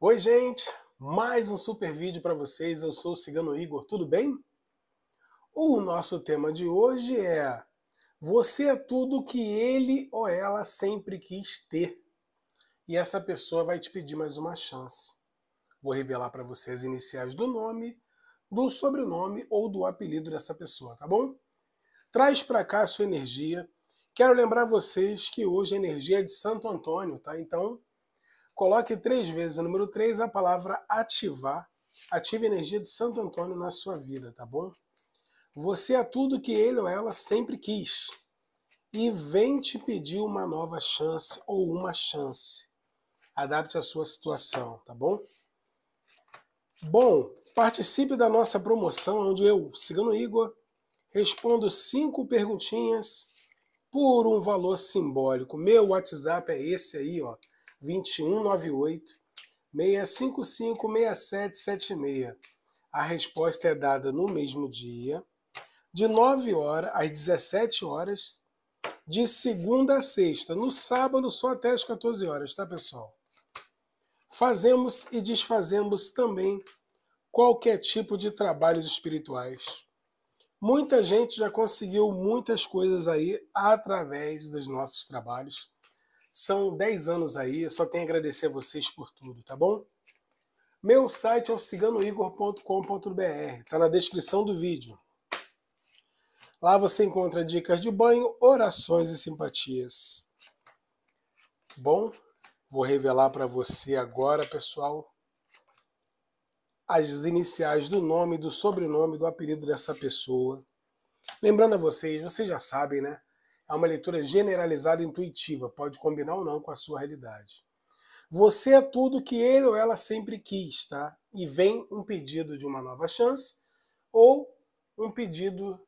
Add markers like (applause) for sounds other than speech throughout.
Oi, gente! Mais um super vídeo para vocês. Eu sou o Cigano Igor, tudo bem? O nosso tema de hoje é Você é tudo que ele ou ela sempre quis ter. E essa pessoa vai te pedir mais uma chance. Vou revelar para vocês as iniciais do nome, do sobrenome ou do apelido dessa pessoa, tá bom? Traz para cá a sua energia. Quero lembrar vocês que hoje a energia é de Santo Antônio, tá? Então, Coloque três vezes número três, a palavra ativar. Ative a energia de Santo Antônio na sua vida, tá bom? Você é tudo que ele ou ela sempre quis. E vem te pedir uma nova chance ou uma chance. Adapte a sua situação, tá bom? Bom, participe da nossa promoção, onde eu, Cigano Igor, respondo cinco perguntinhas por um valor simbólico. Meu WhatsApp é esse aí, ó. 2198 655 6776. A resposta é dada no mesmo dia, de 9 horas às 17 horas, de segunda a sexta. No sábado, só até às 14 horas, tá, pessoal? Fazemos e desfazemos também qualquer tipo de trabalhos espirituais. Muita gente já conseguiu muitas coisas aí através dos nossos trabalhos. São 10 anos aí, eu só tenho a agradecer a vocês por tudo, tá bom? Meu site é o ciganoigor.com.br, tá na descrição do vídeo. Lá você encontra dicas de banho, orações e simpatias. Bom, vou revelar para você agora, pessoal, as iniciais do nome, do sobrenome, do apelido dessa pessoa. Lembrando a vocês, vocês já sabem, né? a é uma leitura generalizada e intuitiva, pode combinar ou não com a sua realidade. Você é tudo que ele ou ela sempre quis, tá? E vem um pedido de uma nova chance ou um pedido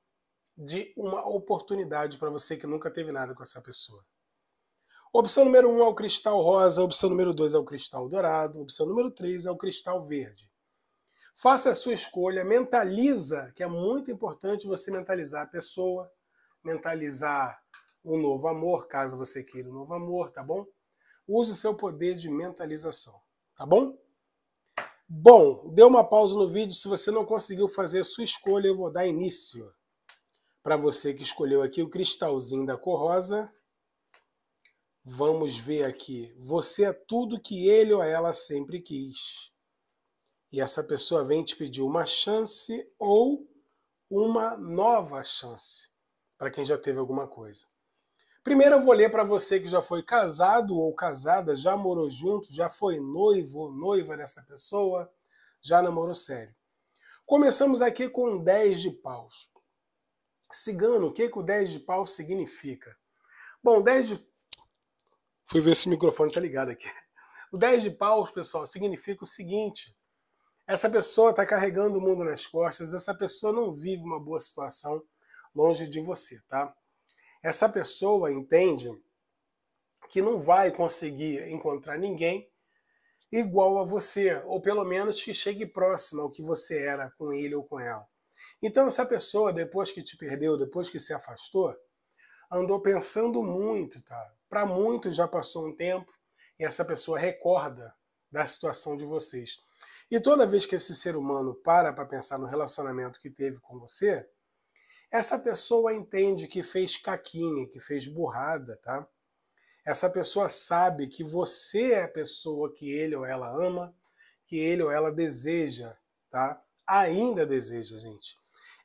de uma oportunidade para você que nunca teve nada com essa pessoa. Opção número 1 um é o cristal rosa, opção número 2 é o cristal dourado, opção número 3 é o cristal verde. Faça a sua escolha, mentaliza, que é muito importante você mentalizar a pessoa, mentalizar um novo amor, caso você queira um novo amor, tá bom? Use seu poder de mentalização, tá bom? Bom, dê uma pausa no vídeo. Se você não conseguiu fazer a sua escolha, eu vou dar início. Para você que escolheu aqui o cristalzinho da cor rosa, vamos ver aqui. Você é tudo que ele ou ela sempre quis. E essa pessoa vem te pedir uma chance ou uma nova chance para quem já teve alguma coisa. Primeiro eu vou ler para você que já foi casado ou casada, já morou junto, já foi noivo ou noiva dessa pessoa, já namorou sério. Começamos aqui com 10 de paus. Cigano, o que, que o 10 de paus significa? Bom, 10 de. Fui ver se o microfone está ligado aqui. O 10 de paus, pessoal, significa o seguinte: essa pessoa está carregando o mundo nas costas, essa pessoa não vive uma boa situação, longe de você, tá? Essa pessoa entende que não vai conseguir encontrar ninguém igual a você, ou pelo menos que chegue próximo ao que você era com ele ou com ela. Então, essa pessoa, depois que te perdeu, depois que se afastou, andou pensando muito, tá? Para muitos já passou um tempo e essa pessoa recorda da situação de vocês. E toda vez que esse ser humano para para pensar no relacionamento que teve com você, essa pessoa entende que fez caquinha, que fez burrada, tá? Essa pessoa sabe que você é a pessoa que ele ou ela ama, que ele ou ela deseja, tá? Ainda deseja, gente.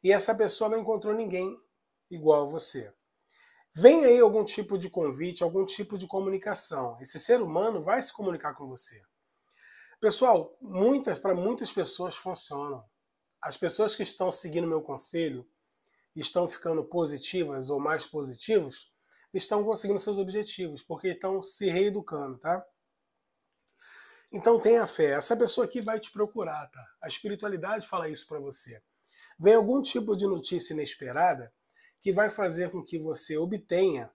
E essa pessoa não encontrou ninguém igual a você. Vem aí algum tipo de convite, algum tipo de comunicação. Esse ser humano vai se comunicar com você. Pessoal, muitas para muitas pessoas funcionam. As pessoas que estão seguindo meu conselho estão ficando positivas ou mais positivos, estão conseguindo seus objetivos, porque estão se reeducando, tá? Então tenha fé. Essa pessoa aqui vai te procurar, tá? A espiritualidade fala isso para você. Vem algum tipo de notícia inesperada que vai fazer com que você obtenha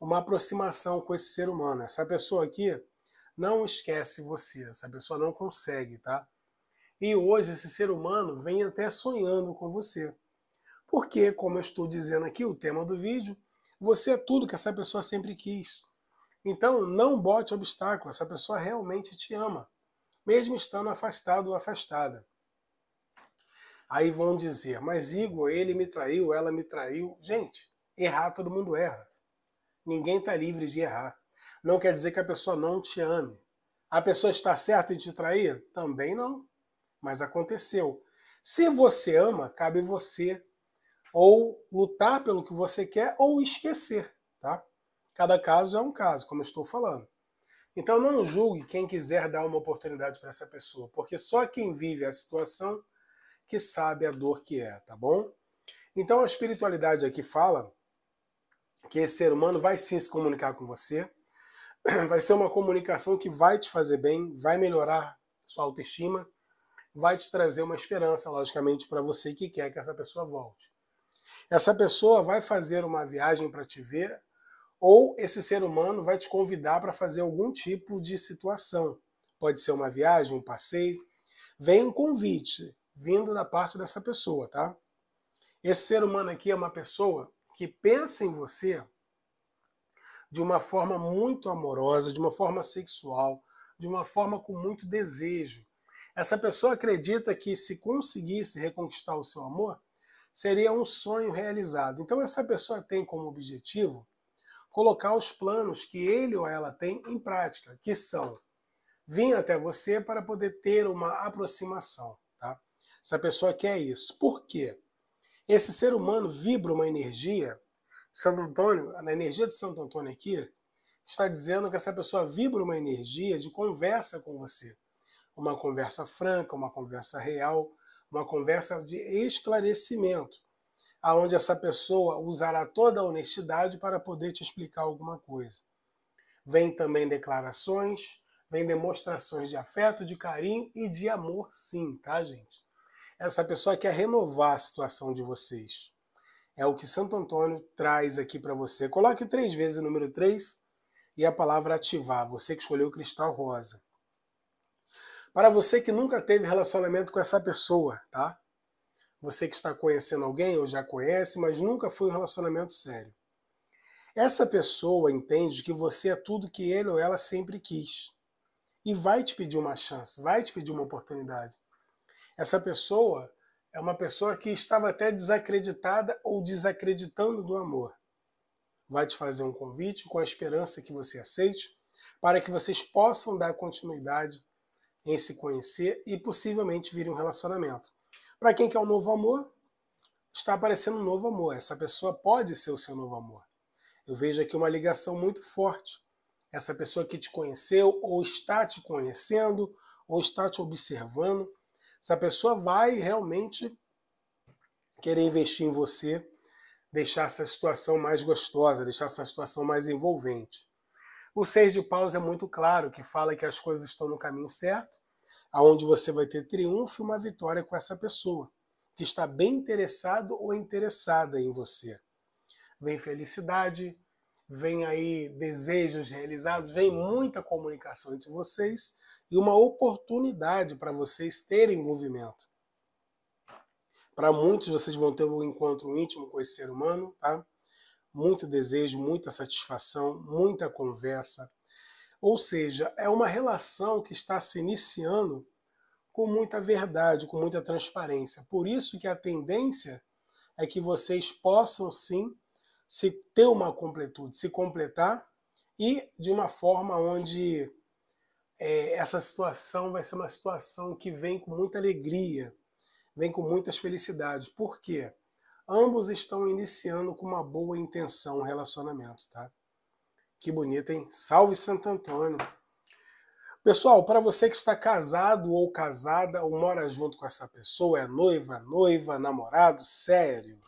uma aproximação com esse ser humano. Essa pessoa aqui não esquece você, essa pessoa não consegue, tá? E hoje esse ser humano vem até sonhando com você. Porque, como eu estou dizendo aqui, o tema do vídeo, você é tudo que essa pessoa sempre quis. Então, não bote obstáculo, essa pessoa realmente te ama, mesmo estando afastado ou afastada. Aí vão dizer, mas Igor, ele me traiu, ela me traiu. Gente, errar todo mundo erra. Ninguém está livre de errar. Não quer dizer que a pessoa não te ame. A pessoa está certa em te trair? Também não. Mas aconteceu. Se você ama, cabe você ou lutar pelo que você quer ou esquecer, tá? Cada caso é um caso, como eu estou falando. Então não julgue quem quiser dar uma oportunidade para essa pessoa, porque só quem vive a situação que sabe a dor que é, tá bom? Então a espiritualidade aqui fala que esse ser humano vai sim se comunicar com você, (clears throat) vai ser uma comunicação que vai te fazer bem, vai melhorar sua autoestima, vai te trazer uma esperança, logicamente, para você que quer que essa pessoa volte. Essa pessoa vai fazer uma viagem para te ver, ou esse ser humano vai te convidar para fazer algum tipo de situação. Pode ser uma viagem, um passeio. Vem um convite vindo da parte dessa pessoa, tá? Esse ser humano aqui é uma pessoa que pensa em você de uma forma muito amorosa, de uma forma sexual, de uma forma com muito desejo. Essa pessoa acredita que se conseguisse reconquistar o seu amor, seria um sonho realizado. Então, essa pessoa tem como objetivo colocar os planos que ele ou ela tem em prática, que são vir até você para poder ter uma aproximação. Tá? Essa pessoa quer isso. Por quê? Esse ser humano vibra uma energia. Santo Antônio, na energia de Santo Antônio aqui, está dizendo que essa pessoa vibra uma energia de conversa com você. Uma conversa franca, uma conversa real, uma conversa de esclarecimento, aonde essa pessoa usará toda a honestidade para poder te explicar alguma coisa. Vem também declarações, vem demonstrações de afeto, de carinho e de amor, sim, tá, gente? Essa pessoa quer renovar a situação de vocês. É o que Santo Antônio traz aqui para você. Coloque três vezes o número 3 e a palavra ativar. Você que escolheu o cristal rosa. Para você que nunca teve relacionamento com essa pessoa, tá? Você que está conhecendo alguém ou já conhece, mas nunca foi um relacionamento sério. Essa pessoa entende que você é tudo que ele ou ela sempre quis e vai te pedir uma chance, vai te pedir uma oportunidade. Essa pessoa é uma pessoa que estava até desacreditada ou desacreditando do amor. Vai te fazer um convite com a esperança que você aceite, para que vocês possam dar continuidade em se conhecer e possivelmente vir um relacionamento. Para quem quer um novo amor, está aparecendo um novo amor. Essa pessoa pode ser o seu novo amor. Eu vejo aqui uma ligação muito forte. Essa pessoa que te conheceu, ou está te conhecendo, ou está te observando, essa pessoa vai realmente querer investir em você, deixar essa situação mais gostosa, deixar essa situação mais envolvente. O seis de paus é muito claro, que fala que as coisas estão no caminho certo, aonde você vai ter triunfo e uma vitória com essa pessoa, que está bem interessado ou interessada em você. Vem felicidade, vem aí desejos realizados, vem muita comunicação entre vocês e uma oportunidade para vocês terem envolvimento. Para muitos, vocês vão ter um encontro íntimo com esse ser humano, tá? muito desejo, muita satisfação, muita conversa. Ou seja, é uma relação que está se iniciando com muita verdade, com muita transparência. Por isso que a tendência é que vocês possam sim se ter uma completude, se completar e de uma forma onde é, essa situação vai ser uma situação que vem com muita alegria, vem com muitas felicidades. Por quê? Ambos estão iniciando com uma boa intenção o relacionamento, tá? Que bonito, hein? Salve Santo Antônio! Pessoal, para você que está casado ou casada ou mora junto com essa pessoa, é noiva, noiva, namorado, sério.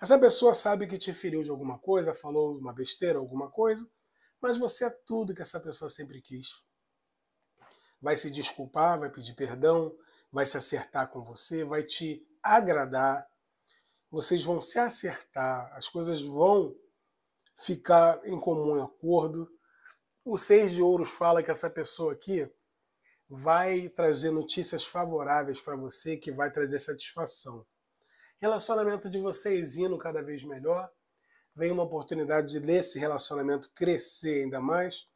Essa pessoa sabe que te feriu de alguma coisa, falou uma besteira, alguma coisa, mas você é tudo que essa pessoa sempre quis. Vai se desculpar, vai pedir perdão, vai se acertar com você, vai te agradar, vocês vão se acertar, as coisas vão ficar em comum acordo. O Seis de Ouros fala que essa pessoa aqui vai trazer notícias favoráveis para você, que vai trazer satisfação. Relacionamento de vocês indo cada vez melhor. Vem uma oportunidade de desse relacionamento crescer ainda mais,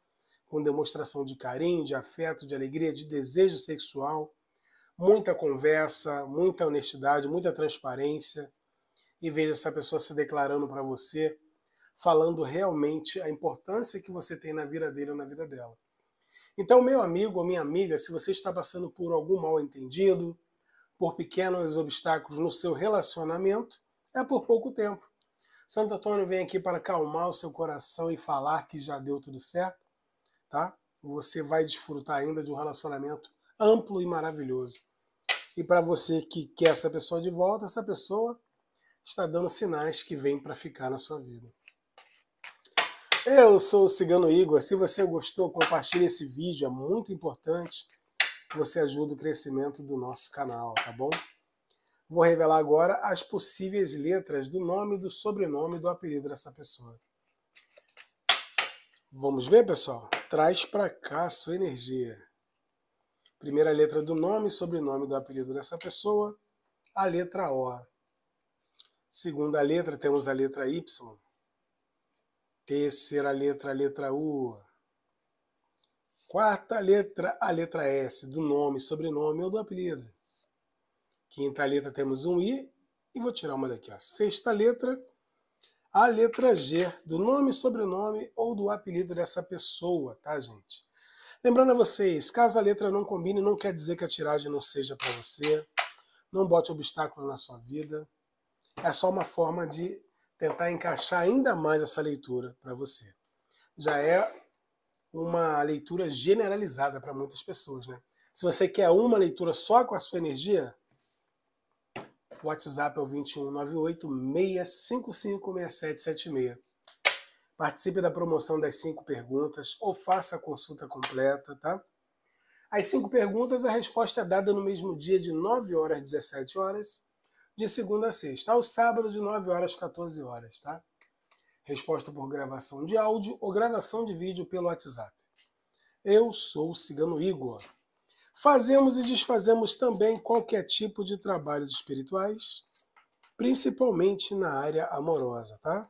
com demonstração de carinho, de afeto, de alegria, de desejo sexual. Muita conversa, muita honestidade, muita transparência e veja essa pessoa se declarando para você, falando realmente a importância que você tem na vida dele ou na vida dela. Então, meu amigo ou minha amiga, se você está passando por algum mal-entendido, por pequenos obstáculos no seu relacionamento, é por pouco tempo. Santo Antônio vem aqui para calmar o seu coração e falar que já deu tudo certo, tá? Você vai desfrutar ainda de um relacionamento amplo e maravilhoso. E para você que quer essa pessoa de volta, essa pessoa está dando sinais que vem para ficar na sua vida. Eu sou o Cigano Igor. Se você gostou, compartilhe esse vídeo, é muito importante. Você ajuda o crescimento do nosso canal, tá bom? Vou revelar agora as possíveis letras do nome do sobrenome do apelido dessa pessoa. Vamos ver, pessoal? Traz para cá a sua energia. Primeira letra do nome, sobrenome do apelido dessa pessoa, a letra O. Segunda letra, temos a letra Y. Terceira letra, a letra U. Quarta letra, a letra S, do nome, sobrenome ou do apelido. Quinta letra, temos um I. E vou tirar uma daqui. Ó. Sexta letra, a letra G, do nome, sobrenome ou do apelido dessa pessoa, tá, gente? Lembrando a vocês, caso a letra não combine, não quer dizer que a tiragem não seja para você. Não bote obstáculo na sua vida é só uma forma de tentar encaixar ainda mais essa leitura para você. Já é uma leitura generalizada para muitas pessoas, né? Se você quer uma leitura só com a sua energia, o WhatsApp é o 2198-655-6776. Participe da promoção das cinco perguntas ou faça a consulta completa, tá? As cinco perguntas, a resposta é dada no mesmo dia de 9 horas às 17 horas de segunda a sexta, aos sábados de 9 horas às 14 horas, tá? Resposta por gravação de áudio ou gravação de vídeo pelo WhatsApp. Eu sou o Cigano Igor. Fazemos e desfazemos também qualquer tipo de trabalhos espirituais, principalmente na área amorosa, tá?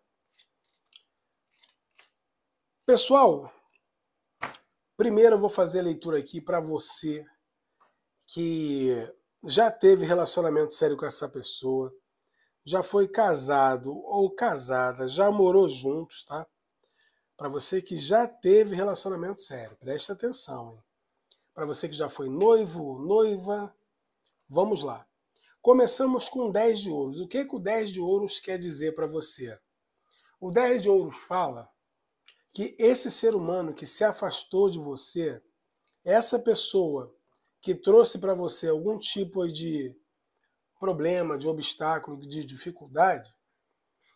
Pessoal, primeiro eu vou fazer a leitura aqui para você que já teve relacionamento sério com essa pessoa, já foi casado ou casada, já morou juntos, tá? Para você que já teve relacionamento sério, presta atenção, hein? Para você que já foi noivo, noiva, vamos lá. Começamos com 10 de ouros. O que, que o 10 de ouros quer dizer para você? O 10 de ouros fala que esse ser humano que se afastou de você, essa pessoa que trouxe para você algum tipo de problema, de obstáculo, de dificuldade,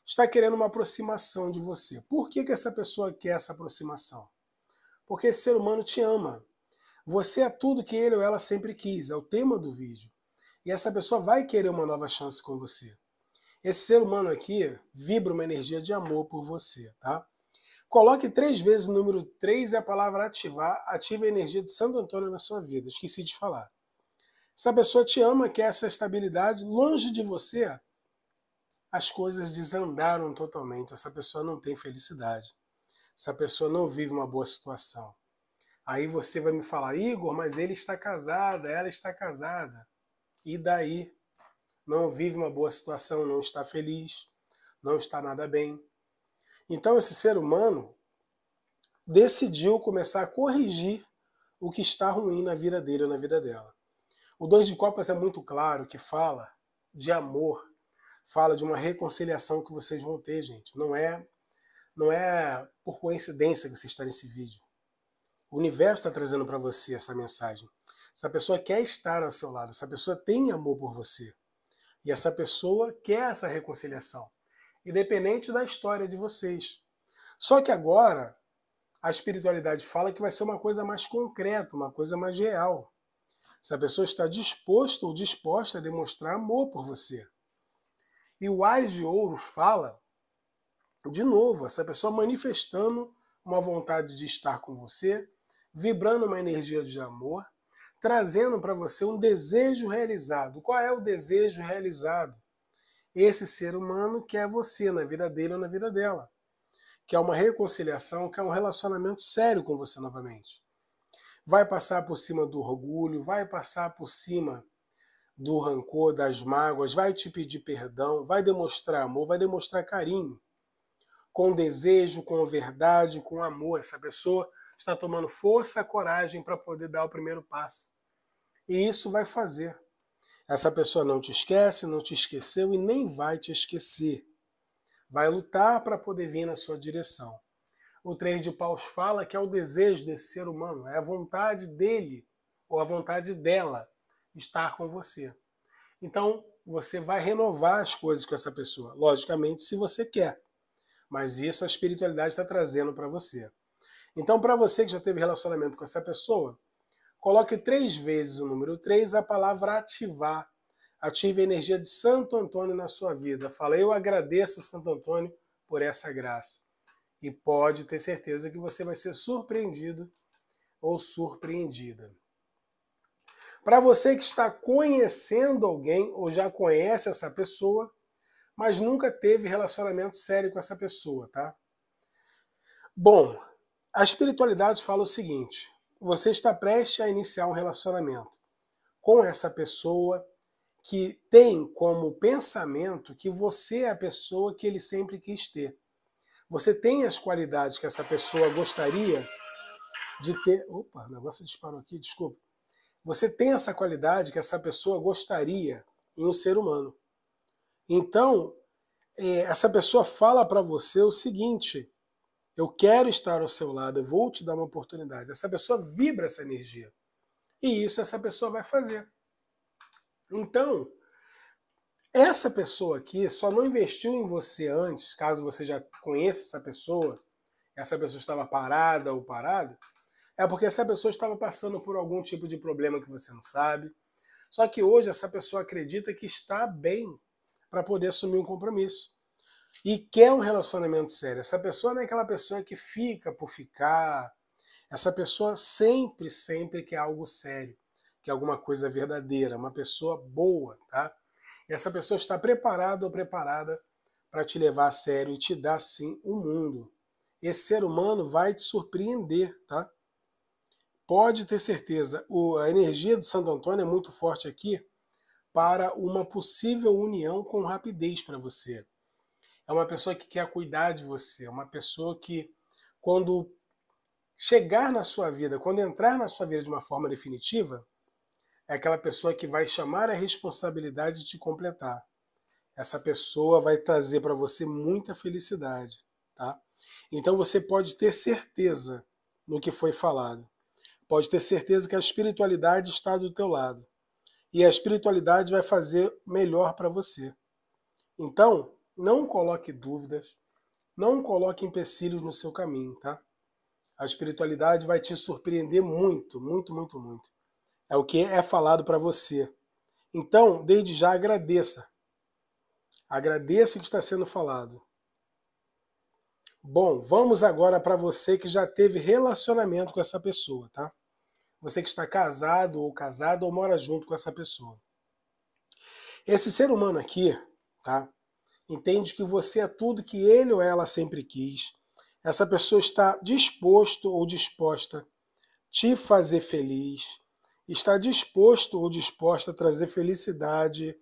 está querendo uma aproximação de você. Por que, que essa pessoa quer essa aproximação? Porque esse ser humano te ama. Você é tudo que ele ou ela sempre quis, é o tema do vídeo. E essa pessoa vai querer uma nova chance com você. Esse ser humano aqui vibra uma energia de amor por você, tá? Coloque três vezes o número 3 e a palavra ativar, ativa a energia de Santo Antônio na sua vida. Esqueci de falar. Essa pessoa te ama, quer essa estabilidade. Longe de você, as coisas desandaram totalmente. Essa pessoa não tem felicidade. Essa pessoa não vive uma boa situação. Aí você vai me falar, Igor, mas ele está casado, ela está casada. E daí? Não vive uma boa situação, não está feliz, não está nada bem então esse ser humano decidiu começar a corrigir o que está ruim na vida dele ou na vida dela. O dois de copas é muito claro que fala de amor, fala de uma reconciliação que vocês vão ter, gente. Não é não é por coincidência que você está nesse vídeo. O universo está trazendo para você essa mensagem. Essa pessoa quer estar ao seu lado, essa pessoa tem amor por você. E essa pessoa quer essa reconciliação independente da história de vocês. Só que agora a espiritualidade fala que vai ser uma coisa mais concreta, uma coisa mais real. Se a pessoa está disposta ou disposta a demonstrar amor por você. E o Ás de Ouro fala, de novo, essa pessoa manifestando uma vontade de estar com você, vibrando uma energia de amor, trazendo para você um desejo realizado. Qual é o desejo realizado? esse ser humano que é você, na vida dele ou na vida dela. Que é uma reconciliação, que é um relacionamento sério com você novamente. Vai passar por cima do orgulho, vai passar por cima do rancor, das mágoas, vai te pedir perdão, vai demonstrar amor, vai demonstrar carinho. Com desejo, com verdade, com amor. Essa pessoa está tomando força, coragem para poder dar o primeiro passo. E isso vai fazer essa pessoa não te esquece, não te esqueceu e nem vai te esquecer. Vai lutar para poder vir na sua direção. O Três de Paus fala que é o desejo desse ser humano, é a vontade dele ou a vontade dela estar com você. Então, você vai renovar as coisas com essa pessoa, logicamente, se você quer. Mas isso a espiritualidade está trazendo para você. Então, para você que já teve relacionamento com essa pessoa, Coloque três vezes o número 3, a palavra ativar. Ative a energia de Santo Antônio na sua vida. Fala, eu agradeço Santo Antônio por essa graça. E pode ter certeza que você vai ser surpreendido ou surpreendida. Para você que está conhecendo alguém ou já conhece essa pessoa, mas nunca teve relacionamento sério com essa pessoa, tá? Bom, a espiritualidade fala o seguinte: você está prestes a iniciar um relacionamento com essa pessoa que tem como pensamento que você é a pessoa que ele sempre quis ter. Você tem as qualidades que essa pessoa gostaria de ter. Opa, o negócio disparou aqui, desculpa. Você tem essa qualidade que essa pessoa gostaria em um ser humano. Então, eh, essa pessoa fala para você o seguinte: eu quero estar ao seu lado, eu vou te dar uma oportunidade. Essa pessoa vibra essa energia. E isso essa pessoa vai fazer. Então, essa pessoa aqui só não investiu em você antes, caso você já conheça essa pessoa, essa pessoa estava parada ou parada, é porque essa pessoa estava passando por algum tipo de problema que você não sabe. Só que hoje essa pessoa acredita que está bem para poder assumir um compromisso e quer um relacionamento sério. Essa pessoa não é aquela pessoa que fica por ficar. Essa pessoa sempre, sempre quer algo sério, quer alguma coisa verdadeira, uma pessoa boa, tá? essa pessoa está preparada ou preparada para te levar a sério e te dar sim o um mundo. Esse ser humano vai te surpreender, tá? Pode ter certeza, o, a energia do Santo Antônio é muito forte aqui para uma possível união com rapidez para você é uma pessoa que quer cuidar de você, é uma pessoa que, quando chegar na sua vida, quando entrar na sua vida de uma forma definitiva, é aquela pessoa que vai chamar a responsabilidade de te completar. Essa pessoa vai trazer para você muita felicidade, tá? Então você pode ter certeza no que foi falado. Pode ter certeza que a espiritualidade está do teu lado. E a espiritualidade vai fazer melhor para você. Então, não coloque dúvidas, não coloque empecilhos no seu caminho, tá? A espiritualidade vai te surpreender muito, muito, muito, muito. É o que é falado para você. Então, desde já agradeça. Agradeça o que está sendo falado. Bom, vamos agora para você que já teve relacionamento com essa pessoa, tá? Você que está casado ou casada ou mora junto com essa pessoa. Esse ser humano aqui, tá? entende que você é tudo que ele ou ela sempre quis. Essa pessoa está disposto ou disposta te fazer feliz, está disposto ou disposta a trazer felicidade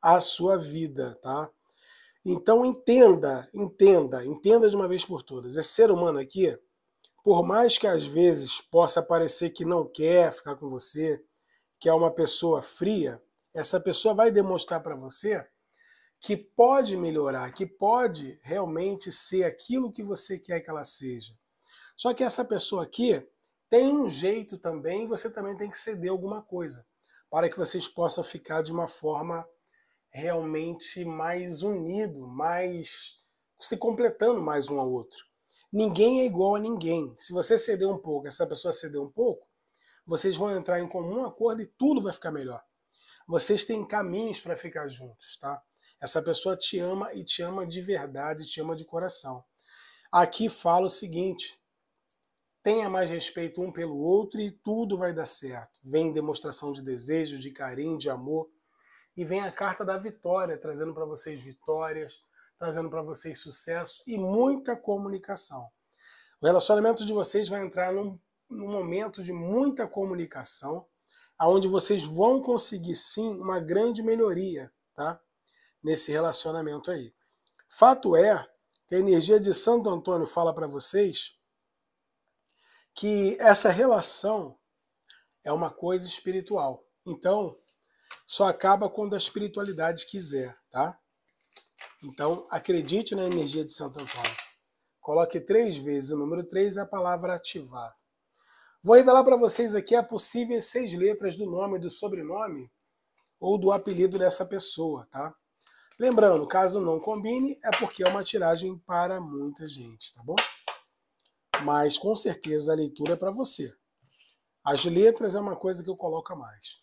à sua vida, tá? Então entenda, entenda, entenda de uma vez por todas. Esse ser humano aqui, por mais que às vezes possa parecer que não quer ficar com você, que é uma pessoa fria, essa pessoa vai demonstrar para você que pode melhorar, que pode realmente ser aquilo que você quer que ela seja. Só que essa pessoa aqui tem um jeito também, você também tem que ceder alguma coisa, para que vocês possam ficar de uma forma realmente mais unido, mais se completando mais um ao outro. Ninguém é igual a ninguém. Se você ceder um pouco, essa pessoa ceder um pouco, vocês vão entrar em comum acordo e tudo vai ficar melhor. Vocês têm caminhos para ficar juntos, tá? Essa pessoa te ama e te ama de verdade, te ama de coração. Aqui fala o seguinte: tenha mais respeito um pelo outro e tudo vai dar certo. Vem demonstração de desejo, de carinho, de amor. E vem a carta da vitória, trazendo para vocês vitórias, trazendo para vocês sucesso e muita comunicação. O relacionamento de vocês vai entrar num, num momento de muita comunicação, aonde vocês vão conseguir sim uma grande melhoria, tá? nesse relacionamento aí. Fato é que a energia de Santo Antônio fala para vocês que essa relação é uma coisa espiritual. Então, só acaba quando a espiritualidade quiser, tá? Então, acredite na energia de Santo Antônio. Coloque três vezes. O número três e a palavra ativar. Vou revelar para vocês aqui as possíveis seis letras do nome, do sobrenome ou do apelido dessa pessoa, tá? Lembrando, caso não combine, é porque é uma tiragem para muita gente, tá bom? Mas com certeza a leitura é para você. As letras é uma coisa que eu coloco a mais.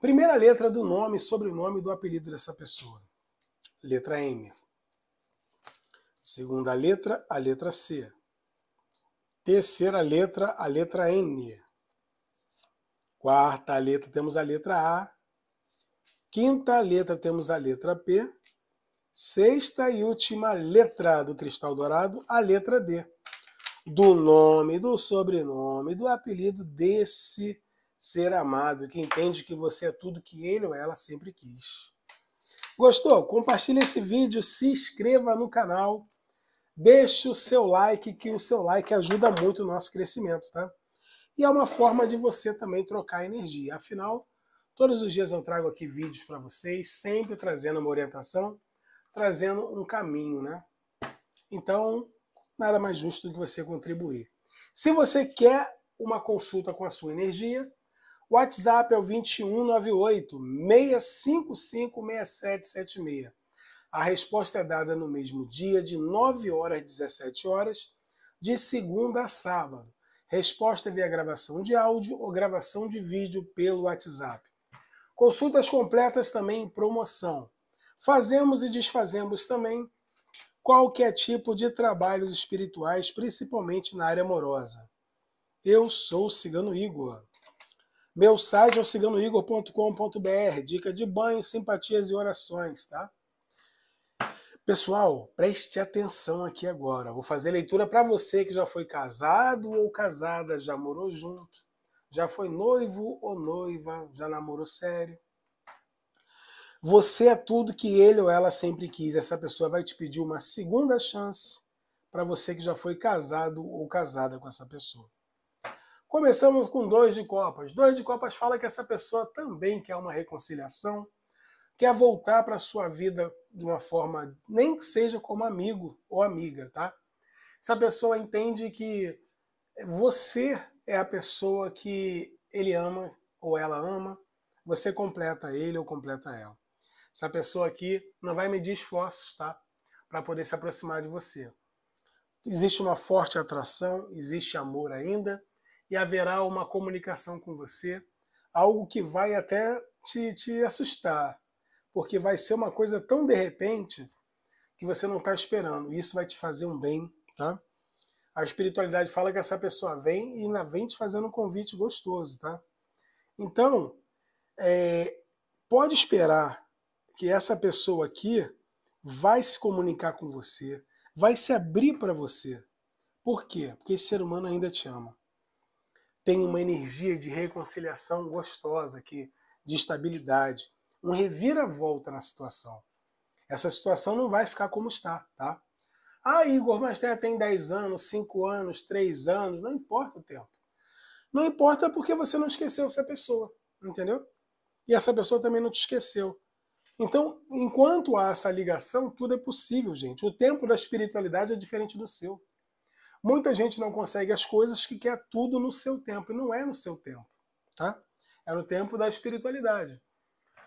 Primeira letra do nome, sobrenome do apelido dessa pessoa. Letra M. Segunda letra, a letra C. Terceira letra, a letra N. Quarta letra, temos a letra A. Quinta letra, temos a letra P. Sexta e última letra do cristal dourado, a letra D. Do nome, do sobrenome, do apelido desse ser amado, que entende que você é tudo que ele ou ela sempre quis. Gostou? Compartilhe esse vídeo, se inscreva no canal, deixe o seu like, que o seu like ajuda muito o nosso crescimento, tá? E é uma forma de você também trocar energia. Afinal, todos os dias eu trago aqui vídeos para vocês, sempre trazendo uma orientação trazendo um caminho, né? Então, nada mais justo do que você contribuir. Se você quer uma consulta com a sua energia, o WhatsApp é o 2198 655 6776. A resposta é dada no mesmo dia, de 9 horas às 17 horas, de segunda a sábado. Resposta via gravação de áudio ou gravação de vídeo pelo WhatsApp. Consultas completas também em promoção. Fazemos e desfazemos também qualquer tipo de trabalhos espirituais, principalmente na área amorosa. Eu sou o Cigano Igor. Meu site é o ciganoigor.com.br, dica de banho, simpatias e orações, tá? Pessoal, preste atenção aqui agora. Vou fazer leitura para você que já foi casado ou casada, já morou junto, já foi noivo ou noiva, já namorou sério, você é tudo que ele ou ela sempre quis. Essa pessoa vai te pedir uma segunda chance para você que já foi casado ou casada com essa pessoa. Começamos com dois de copas. Dois de copas fala que essa pessoa também quer uma reconciliação, quer voltar para sua vida de uma forma nem que seja como amigo ou amiga, tá? Essa pessoa entende que você é a pessoa que ele ama ou ela ama, você completa ele ou completa ela. Essa pessoa aqui não vai medir esforços, tá? Para poder se aproximar de você. Existe uma forte atração, existe amor ainda, e haverá uma comunicação com você, algo que vai até te, te assustar, porque vai ser uma coisa tão de repente que você não está esperando. Isso vai te fazer um bem, tá? A espiritualidade fala que essa pessoa vem e ainda vem te fazendo um convite gostoso, tá? Então, é, pode esperar que essa pessoa aqui vai se comunicar com você, vai se abrir para você. Por quê? Porque esse ser humano ainda te ama. Tem uma energia de reconciliação gostosa aqui, de estabilidade, um reviravolta na situação. Essa situação não vai ficar como está, tá? Ah, Igor, mas tem 10 anos, 5 anos, 3 anos, não importa o tempo. Não importa porque você não esqueceu essa pessoa, entendeu? E essa pessoa também não te esqueceu. Então, enquanto há essa ligação, tudo é possível, gente. O tempo da espiritualidade é diferente do seu. Muita gente não consegue as coisas que quer tudo no seu tempo, e não é no seu tempo, tá? É no tempo da espiritualidade.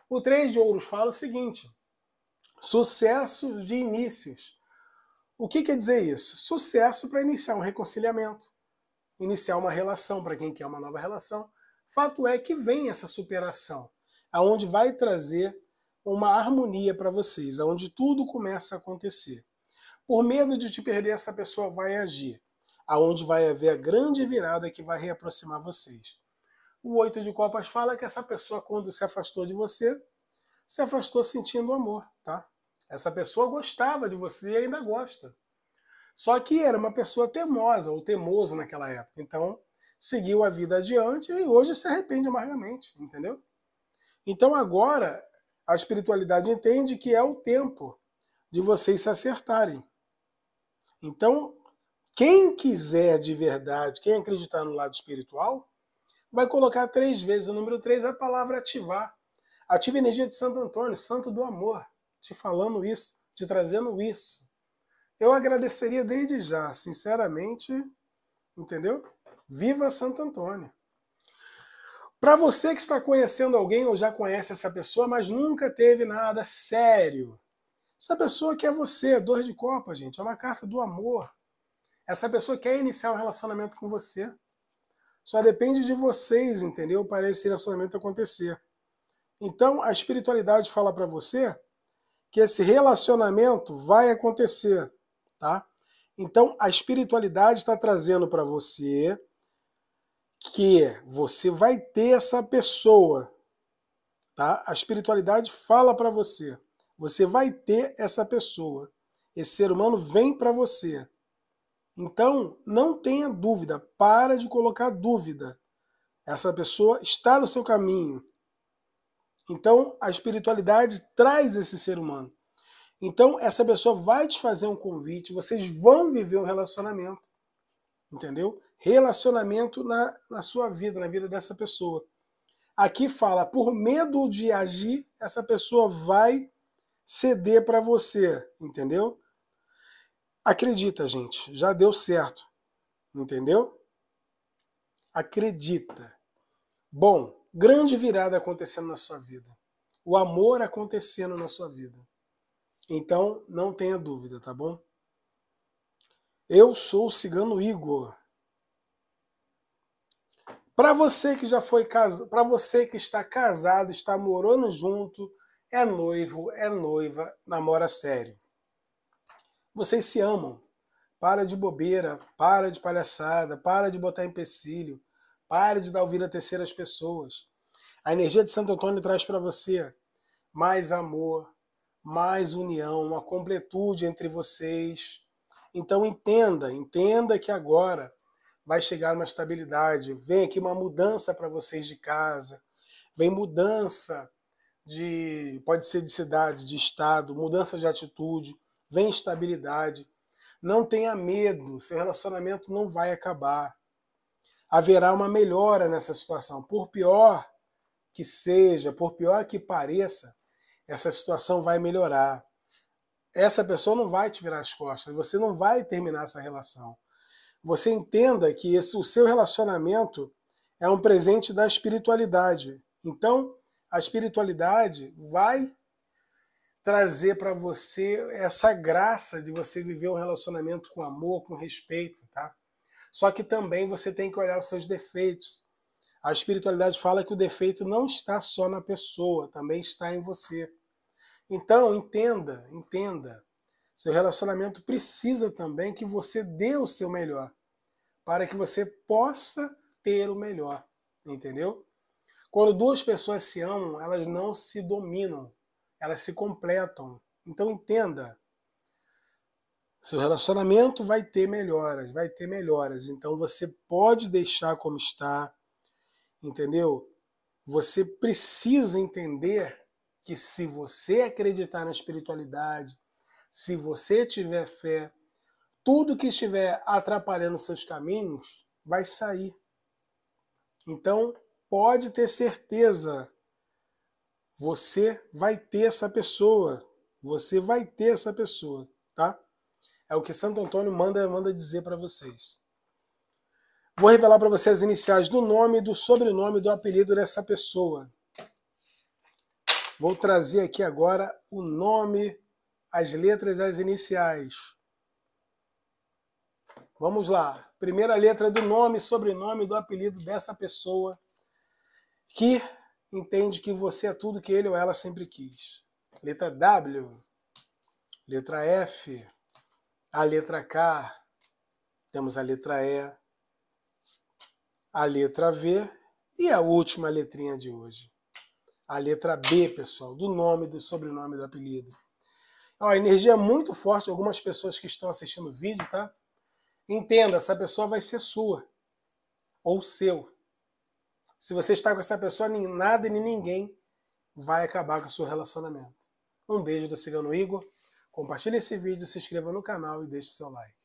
O Três de Ouros fala o seguinte: sucessos de inícios. O que quer dizer isso? Sucesso para iniciar um reconciliamento, iniciar uma relação, para quem quer uma nova relação. Fato é que vem essa superação, aonde vai trazer uma harmonia para vocês, aonde tudo começa a acontecer. Por medo de te perder, essa pessoa vai agir, aonde vai haver a grande virada que vai reaproximar vocês. O oito de copas fala que essa pessoa, quando se afastou de você, se afastou sentindo amor, tá? Essa pessoa gostava de você e ainda gosta. Só que era uma pessoa temosa ou temoso naquela época. Então, seguiu a vida adiante e hoje se arrepende amargamente, entendeu? Então agora a espiritualidade entende que é o tempo de vocês se acertarem. Então, quem quiser de verdade, quem acreditar no lado espiritual, vai colocar três vezes o número três, é a palavra ativar. Ativa a energia de Santo Antônio, santo do amor, te falando isso, te trazendo isso. Eu agradeceria desde já, sinceramente, entendeu? Viva Santo Antônio! Para você que está conhecendo alguém ou já conhece essa pessoa, mas nunca teve nada sério. Essa pessoa quer é você, dor de copa, gente, é uma carta do amor. Essa pessoa quer iniciar um relacionamento com você. Só depende de vocês, entendeu? Para esse relacionamento acontecer. Então, a espiritualidade fala para você que esse relacionamento vai acontecer, tá? Então, a espiritualidade está trazendo para você que você vai ter essa pessoa, tá? A espiritualidade fala para você, você vai ter essa pessoa. Esse ser humano vem para você. Então, não tenha dúvida, para de colocar dúvida. Essa pessoa está no seu caminho. Então, a espiritualidade traz esse ser humano. Então, essa pessoa vai te fazer um convite, vocês vão viver um relacionamento entendeu? Relacionamento na, na sua vida, na vida dessa pessoa. Aqui fala, por medo de agir, essa pessoa vai ceder para você, entendeu? Acredita, gente, já deu certo, entendeu? Acredita. Bom, grande virada acontecendo na sua vida. O amor acontecendo na sua vida. Então, não tenha dúvida, tá bom? Eu sou o cigano Igor. Para você que já foi casado, para você que está casado, está morando junto, é noivo, é noiva, namora sério. Vocês se amam. Para de bobeira, para de palhaçada, para de botar empecilho, para de dar ouvir a terceiras pessoas. A energia de Santo Antônio traz para você mais amor, mais união, uma completude entre vocês. Então entenda, entenda que agora vai chegar uma estabilidade, vem aqui uma mudança para vocês de casa, vem mudança de pode ser de cidade, de estado, mudança de atitude, vem estabilidade. Não tenha medo, seu relacionamento não vai acabar. Haverá uma melhora nessa situação, por pior que seja, por pior que pareça, essa situação vai melhorar essa pessoa não vai te virar as costas, você não vai terminar essa relação. Você entenda que esse, o seu relacionamento é um presente da espiritualidade. Então, a espiritualidade vai trazer para você essa graça de você viver um relacionamento com amor, com respeito, tá? Só que também você tem que olhar os seus defeitos. A espiritualidade fala que o defeito não está só na pessoa, também está em você. Então, entenda, entenda. Seu relacionamento precisa também que você dê o seu melhor, para que você possa ter o melhor, entendeu? Quando duas pessoas se amam, elas não se dominam, elas se completam. Então, entenda. Seu relacionamento vai ter melhoras, vai ter melhoras. Então você pode deixar como está, entendeu? Você precisa entender que se você acreditar na espiritualidade, se você tiver fé, tudo que estiver atrapalhando seus caminhos vai sair. Então, pode ter certeza, você vai ter essa pessoa, você vai ter essa pessoa, tá? É o que Santo Antônio manda manda dizer para vocês. Vou revelar para vocês as iniciais do nome, do sobrenome, do apelido dessa pessoa. Vou trazer aqui agora o nome, as letras, as iniciais. Vamos lá. Primeira letra do nome, sobrenome, do apelido dessa pessoa que entende que você é tudo que ele ou ela sempre quis. Letra W, letra F, a letra K, temos a letra E, a letra V e a última letrinha de hoje a letra B, pessoal, do nome, do sobrenome do apelido. Ó, a energia é muito forte, algumas pessoas que estão assistindo o vídeo, tá? Entenda, essa pessoa vai ser sua ou seu. Se você está com essa pessoa, nem nada nem ninguém vai acabar com o seu relacionamento. Um beijo do Cigano Igor, compartilhe esse vídeo, se inscreva no canal e deixe seu like.